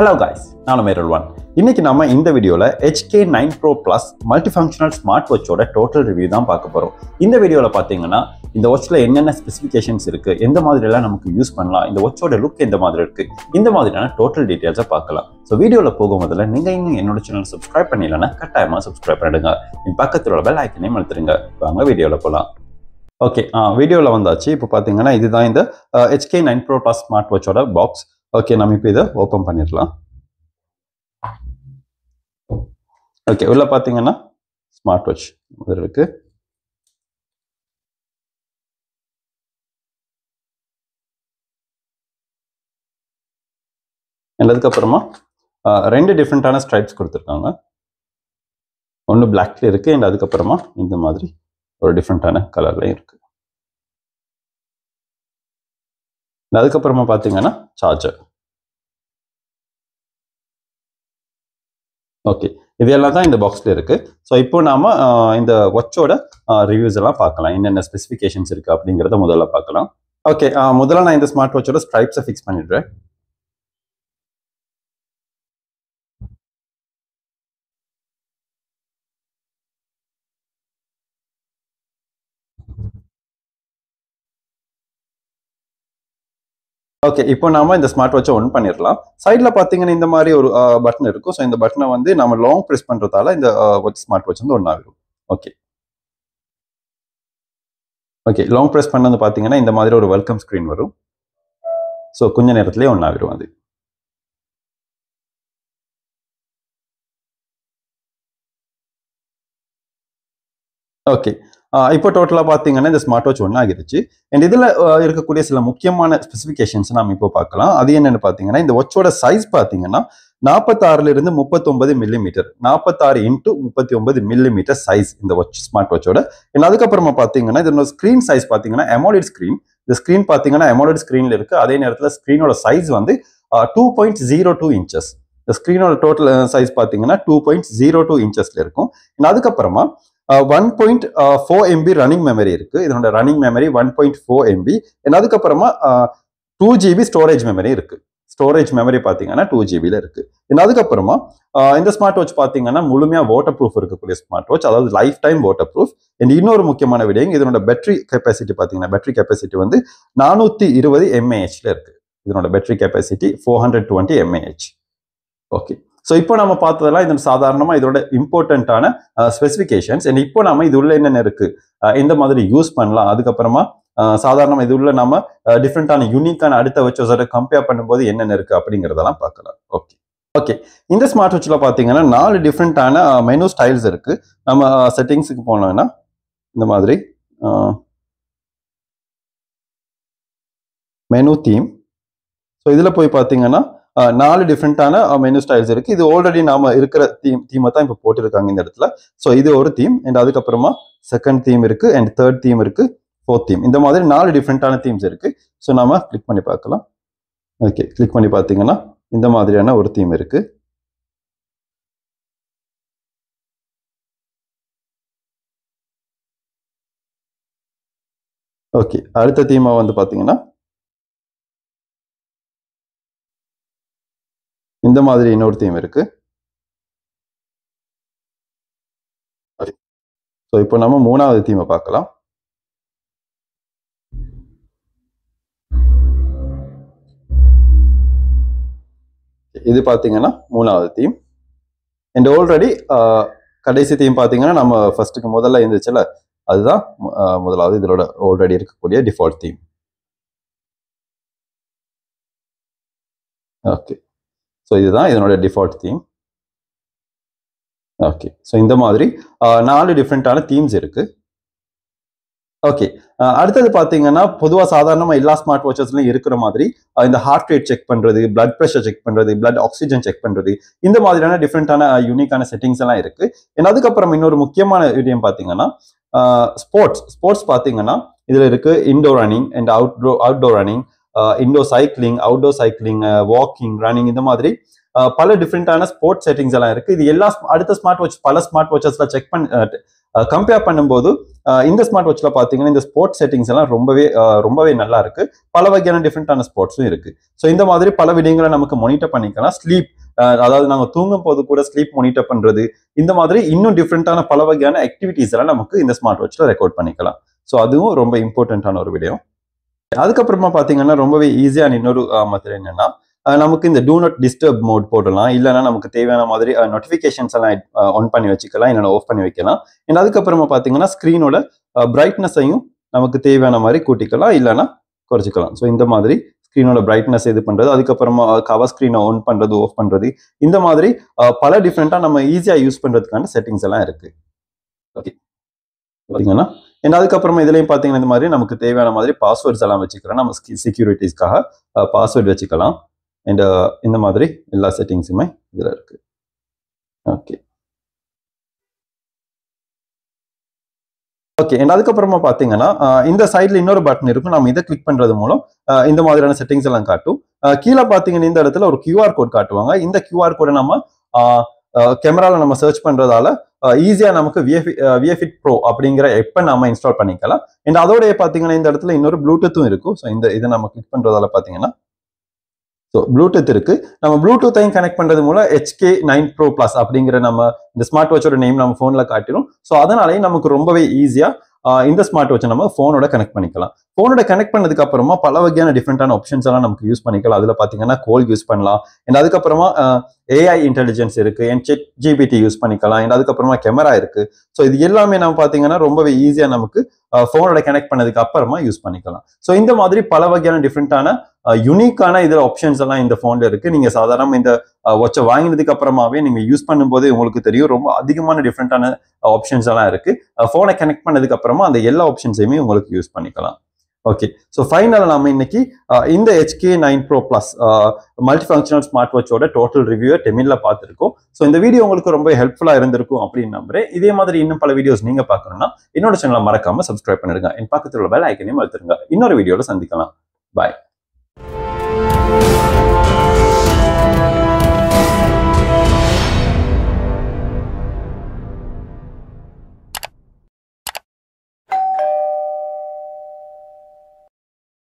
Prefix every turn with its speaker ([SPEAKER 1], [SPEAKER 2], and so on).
[SPEAKER 1] hello guys நான் மேரல் one இன்னைக்கு நம்ம இந்த வீடியோவில் HK nine pro plus multi functional smart வாட்சோட டோட்டல் ரிவ்யூ தான் பார்க்க போகிறோம் இந்த வீடியோவில் பார்த்தீங்கன்னா இந்த வாட்சில் என்னென்ன ஸ்பெசிஃபிகேஷன்ஸ் இருக்குது எந்த மாதிரிலாம் நமக்கு யூஸ் பண்ணலாம் இந்த வாட்சோட லுக் எந்த மாதிரி இருக்குது இந்த மாதிரியான டோட்டல் டீட்டெயில்ஸை பார்க்கலாம் ஸோ வீடியோவில் போகும்போதில் நீங்கள் இன்னும் என்னோட சேனல் சப்ஸ்கிரைப் பண்ணிடலன்னா கட்டாயமாக சப்ஸ்கிரைப் பண்ணிடுங்க என் பக்கத்தில் உள்ள பெல் ஐக்கனையும் அழுத்துருங்க வாங்க வீடியோவில் போகலாம் ஓகே வீடியோவில் வந்தாச்சு இப்போ பார்த்தீங்கன்னா இதுதான் இந்த HK nine pro plus smart வாட்சோட பாக்ஸ் ஓகே நம்ம இப்போ இதை ஓப்பன் பண்ணிடலாம் ஓகே உள்ளே பார்த்தீங்கன்னா ஸ்மார்ட் வாட்ச் இருக்கு அதுக்கப்புறமா ரெண்டு டிஃப்ரெண்ட்டான ஸ்ட்ரைப்ஸ் கொடுத்துருக்காங்க ஒன்று பிளாக்ல இருக்குது அண்ட் அதுக்கப்புறமா இந்த மாதிரி ஒரு டிஃப்ரெண்ட்டான கலர்லையும் இருக்குது அதுக்கப்புறமா பார்த்தீங்கன்னா சார்ஜர் ஓகே இதெல்லாம் தான் இந்த பாக்ஸில் இருக்குது ஸோ இப்போ நாம் இந்த வாட்சோட ரிவ்யூஸ் எல்லாம் பார்க்கலாம் என்னென்ன ஸ்பெசிஃபிகேஷன்ஸ் இருக்குது அப்படிங்கிறத முதல்ல பார்க்கலாம் ஓகே முதல்ல நான் இந்த ஸ்மார்ட் வாட்சோட ஸ்ட்ரைப்ஸை ஃபிக்ஸ் பண்ணிடுறேன் ஓகே இப்போ நாம இந்த ஸ்மார்ட் வாட்சை ஒன் பண்ணிடலாம் சைட்ல பாத்தீங்கன்னா இந்த மாதிரி ஒரு பட்டன் இருக்கும் ஸோ இந்த பட்டனை வந்து நம்ம லாங் ப்ரெஸ் பண்றதால இந்த ஸ்மார்ட் வாட்ச் வந்து ஒன் வரும் ஓகே ஓகே லாங் ப்ரெஸ் பண்ணது பாத்தீங்கன்னா இந்த மாதிரி ஒரு வெல்கம் ஸ்க்ரீன் வரும் ஸோ கொஞ்ச நேரத்திலேயே ஒன் வரும் அது ஓகே இப்போ டோட்டலாக பார்த்தீங்கன்னா இந்த ஸ்மார்ட் வாட்ச் இருந்துச்சு அண்ட் இதில் இருக்கக்கூடிய சில முக்கியமான ஸ்பெசிஃபிகேஷன்ஸ் நம்ம இப்போ பார்க்கலாம் அது என்னென்னு பார்த்தீங்கன்னா இந்த வாட்சோட சைஸ் பார்த்தீங்கன்னா நாற்பத்தாறுல இருந்து முப்பத்தொன்பது மீட்டர் நாற்பத்தாறு இன்ட்டு முப்பத்தி ஒன்பது மில்லிமீட்டர் சைஸ் இந்த வாட்ச் ஸ்மார்ட் வாட்சோட அண்ட் அதுக்கப்புறமா பார்த்தீங்கன்னா இதனோட ஸ்க்ரீன் சைஸ் பார்த்தீங்கன்னா அமோலிட் ஸ்க்ரீன் இந்த ஸ்க்ரீன் பார்த்தீங்கன்னா அமோலிட் ஸ்க்ரீனில் இருக்கு அதே நேரத்தில் ஸ்க்ரீனோட சைஸ் வந்து two point zero two inches இந்த ஸ்க்ரீனோட டோட்டல் சைஸ் பார்த்தீங்கன்னா டூ பாயிண்ட் ஜீரோ டூ இன்ச்சஸ்ல இருக்கும் அண்ட் அதுக்கப்புறமா one point four MB running memory இருக்குது இதனோட running memory one point four MB and அதுக்கப்புறமா டூ ஜிபி ஸ்டோரேஜ் மெமரி இருக்குது ஸ்டோரேஜ் மெமரி பார்த்தீங்கன்னா டூ ஜிபியில் இருக்குது என்ன அதுக்கப்புறமா இந்த ஸ்மார்ட் வாட்ச் பார்த்தீங்கன்னா முழுமையாக வாட்டர் ப்ரூஃப் இருக்கக்கூடிய ஸ்மார்ட் வாட்ச் அதாவது lifetime waterproof and இன்னொரு முக்கியமான விடயம் இதனோட பேட்டரி கெப்பாசிட்டி பார்த்தீங்கன்னா பேட்டரி கெப்பாசிட்டி வந்து நானூற்றி இருபது எம்ஏஹெச்சில் இருக்குது இதனோட battery capacity four hundred twenty mAh okay so இப்போ நம்ம பார்த்ததெல்லாம் இதன் சாதாரணமாக இதோட இம்பார்ட்டண்ட்டான ஸ்பெசிஃபிகேஷன்ஸ் அண்ட் இப்போ நம்ம இது உள்ள என்னென்ன இருக்குது எந்த மாதிரி யூஸ் பண்ணலாம் அதுக்கப்புறமா சாதாரணமாக இது உள்ள நம்ம டிஃப்ரெண்ட்டான யூனிக்கான அடுத்த வச்சோஸோட கம்பேர் பண்ணும்போது என்னென்ன இருக்குது அப்படிங்கிறதெல்லாம் பார்க்கலாம் ஓகே ஓகே இந்த ஸ்மார்ட் வாட்சில் பார்த்தீங்கன்னா நாலு டிஃப்ரெண்ட்டான மெனு ஸ்டைல்ஸ் இருக்குது நம்ம செட்டிங்ஸுக்கு போனோம்னா இந்த மாதிரி மெனு தீம் ஸோ இதில் போய் பார்த்தீங்கன்னா நாலு டிஃப்ரெண்ட்டான மெனு ஸ்டைல்ஸ் இருக்குது இது ஆல்ரெடி நாம் இருக்கிற தீம் தீமை தான் இப்போ போட்டிருக்காங்க இந்த இடத்துல ஸோ இது ஒரு தீம் அண்ட் அதுக்கப்புறமா செகண்ட் தீம் இருக்குது அண்ட் தேர்ட் தீம் இருக்குது ஃபோர்த் தீம் இந்த மாதிரி நாலு டிஃப்ரெண்ட்டான தீம்ஸ் இருக்குது ஸோ நாம் கிளிக் பண்ணி பார்க்கலாம் ஓகே கிளிக் பண்ணி பார்த்தீங்கன்னா இந்த மாதிரியான ஒரு தீம் இருக்குது ஓகே அடுத்த தீமா வந்து பார்த்தீங்கன்னா மாதிரி இன்னொரு தீம் இருக்கு ஸோ இப்போ நம்ம மூணாவது தீமை பார்க்கலாம் இது பார்த்தீங்கன்னா மூணாவது தீம் அண்ட் ஆல்ரெடி கடைசி தீம் பார்த்தீங்கன்னா நம்ம ஃபர்ஸ்ட்டுக்கு முதல்ல இருந்துச்சுல அதுதான் முதலாவது இதோட ஆல்ரெடி இருக்கக்கூடிய டிஃபால்ட் தீம் ஓகே ஸோ இதுதான் இதனோட டிஃபால்ட் தீம் ஓகே ஸோ இந்த மாதிரி நாலு டிஃப்ரெண்ட்டான தீம்ஸ் இருக்கு ஓகே அடுத்தது பார்த்தீங்கன்னா பொதுவாக சாதாரணமாக எல்லா ஸ்மார்ட் வாட்சஸ்லையும் இருக்கிற மாதிரி இந்த ஹார்ட் ரேட் செக் பண்ணுறது பிளட் ப்ரெஷர் செக் பண்ணுறது பிளட் ஆக்சிஜன் செக் பண்ணுறது இந்த மாதிரியான டிஃப்ரெண்ட்டான யூனிக்கான செட்டிங்ஸ் எல்லாம் இருக்குது ஏன்னா அதுக்கப்புறம் இன்னொரு முக்கியமான விஷயம் பார்த்தீங்கன்னா ஸ்போர்ட்ஸ் ஸ்போர்ட்ஸ் பார்த்தீங்கன்னா இதில் இருக்குது indoor running and outdoor outdoor running indoor cycling outdoor cycling walking running இந்த மாதிரி uh, பல டிஃப்ரெண்டான ஸ்போர்ட்ஸ் செட்டிங்ஸ் எல்லாம் இருக்கு இது எல்லா அடுத்த ஸ்மார்ட் வாட்ச் பல ஸ்மார்ட் வாட்சஸ்ல செக் பண்ண கம்பேர் பண்ணும்போது uh, இந்த ஸ்மார்ட் வாட்ச்ல பாத்தீங்கன்னா இந்த ஸ்போர்ட்ஸ் செட்டிங்ஸ் எல்லாம் ரொம்பவே uh, ரொம்பவே நல்லா இருக்கு பல வகையான டிஃப்ரெண்டான ஸ்போர்ட்ஸும் இருக்கு ஸோ இந்த மாதிரி பல விடயங்களை நமக்கு மொனிட்டர் பண்ணிக்கலாம் ஸ்லீப் அதாவது நாங்க தூங்கும் போது கூட ஸ்லீப் மொனிட்டர் பண்றது இந்த மாதிரி இன்னும் டிஃப்ரெண்டான பல வகையான ஆக்டிவிட்டீஸ் எல்லாம் நமக்கு இந்த ஸ்மார்ட் வாட்ச்ல ரெக்கார்ட் பண்ணிக்கலாம் ஸோ அதுவும் ரொம்ப இம்பார்ட்டன்டான ஒரு விடயம் அதுக்கப்புறமா பார்த்தீங்கன்னா ரொம்பவே ஈஸியான இன்னொரு மெத்தட் என்னன்னா நமக்கு இந்த டூ நாட் டிஸ்டர்ப் மோட் போடலாம் இல்லைனா நமக்கு தேவையான மாதிரி நோட்டிஃபிகேஷன்ஸ் எல்லாம் ஆன் பண்ணி வச்சுக்கலாம் இல்லைனா ஆஃப் பண்ணி வைக்கலாம் அண்ட் அதுக்கப்புறமா பார்த்தீங்கன்னா ஸ்க்ரீனோட பிரைட்னஸையும் நமக்கு தேவையான மாதிரி கூட்டிக்கலாம் இல்லைன்னா குறைச்சிக்கலாம் ஸோ இந்த மாதிரி ஸ்க்ரீனோட பிரைட்னஸ் இது பண்ணுறது அதுக்கப்புறமா கவர் ஸ்க்ரீனை ஆன் பண்ணுறது ஆஃப் பண்ணுறது இந்த மாதிரி பல டிஃப்ரெண்ட்டாக நம்ம ஈஸியாக யூஸ் பண்ணுறதுக்கான செட்டிங்ஸ் எல்லாம் இருக்குது ஓகே பார்த்தீங்கன்னா அண்ட் அதுக்கப்புறமா இதுலையும் பார்த்தீங்கன்னா இந்த மாதிரி நமக்கு தேவையான மாதிரி பாஸ்வேர்ட்ஸ் எல்லாம் வச்சுக்கலாம் நம்ம செக்யூரிட்டிஸ்க்காக பாஸ்வேர்ட் வச்சுக்கலாம் அண்ட் இந்த மாதிரி எல்லா செட்டிங்ஸுமே இதில் இருக்கு ஓகே ஓகே அண்ட் அதுக்கப்புறமா பார்த்தீங்கன்னா இந்த சைடில் இன்னொரு பட்டன் இருக்கும் நம்ம இதை கிளிக் பண்ணுறது மூலம் இந்த மாதிரியான செட்டிங்ஸ் எல்லாம் காட்டும் கீழே பார்த்தீங்கன்னா இந்த இடத்துல ஒரு கியூஆர் கோட் காட்டுவாங்க இந்த கியூஆர் கோடை நம்ம கேமராவில் நம்ம சர்ச் பண்ணுறதால ஈஸியாக நமக்கு விஎஃபிட் ப்ரோ அப்படிங்கிற எப்போ நம்ம இன்ஸ்டால் பண்ணிக்கலாம் அண்ட் அதோடய பார்த்தீங்கன்னா இந்த இடத்துல இன்னொரு ப்ளூடூத்தும் இருக்கும் ஸோ இந்த இதை நம்ம கிளிக் பண்ணுறதால பார்த்தீங்கன்னா ஸோ ப்ளூடூத் இருக்கு நம்ம ப்ளூடூத்தையும் கனெக்ட் பண்றது மூலம் ஹெச்கே நைன் ப்ரோ பிளஸ் அப்படிங்கிற நம்ம இந்த ஸ்மார்ட் வாட்சோட நேம் நம்ம ஃபோனில் காட்டிடும் ஸோ அதனாலேயும் நமக்கு ரொம்பவே ஈஸியாக இந்த ஸ்மார்ட் வாட்சை நம்ம ஃபோனோட கனெக்ட் பண்ணிக்கலாம் ஃபோனோட கனெக்ட் பண்ணதுக்கு அப்புறமா பல வகையான டிஃப்ரெண்டான ஆப்ஷன்ஸ் எல்லாம் நமக்கு யூஸ் பண்ணிக்கலாம் அதில் பார்த்தீங்கன்னா கோல் யூஸ் பண்ணலாம் அண்ட் அதுக்கப்புறமா ஏஐ இன்டெலிஜென்ஸ் இருக்கு அண்ட் செக் ஜிபிடி யூஸ் பண்ணிக்கலாம் அண்ட் அதுக்கப்புறமா கேமரா இருக்கு ஸோ இது எல்லாமே நம்ம பார்த்தீங்கன்னா ரொம்பவே ஈஸியாக நமக்கு ஃபோனோட கனெக்ட் பண்ணதுக்கு அப்புறமா யூஸ் பண்ணிக்கலாம் ஸோ இந்த மாதிரி பல வகையான டிஃப்ரெண்டான யூனிக்கான இதில் ஆப்ஷன்ஸ் எல்லாம் இந்த ஃபோனில் இருக்குது நீங்கள் சாதாரண இந்த வாட்சை வாங்கினதுக்கு அப்புறமாவே நீங்கள் யூஸ் பண்ணும்போது உங்களுக்கு தெரியும் ரொம்ப அதிகமான டிஃப்ரெண்ட்டான ஆப்ஷன்ஸ் எல்லாம் இருக்குது ஃபோனை கனெக்ட் பண்ணதுக்கு அப்புறமா அந்த எல்லா ஆப்ஷன்ஸையுமே உங்களுக்கு யூஸ் பண்ணிக்கலாம் ஓகே ஸோ ஃபைனலாக நம்ம இன்னைக்கு இந்த HK nine pro plus multi functional smart வாட்சோட டோட்டல் ரிவ்யூவை டெமினில் பார்த்துருக்கோம் ஸோ இந்த வீடியோ உங்களுக்கு ரொம்ப ஹெல்ப்ஃபுல்லாக இருந்திருக்கும் அப்படின்னு நம்புறேன் இதே மாதிரி இன்னும் பல வீடியோஸ் நீங்கள் பார்க்கணும்னா என்னோட சேனலை மறக்காமல் சப்ஸ்கிரைப் பண்ணிருங்க என் பக்கத்தில் உள்ள வேலை ஐக்கனையும் வளர்த்துருங்க இன்னொரு வீடியோவில் சந்திக்கலாம் பாய்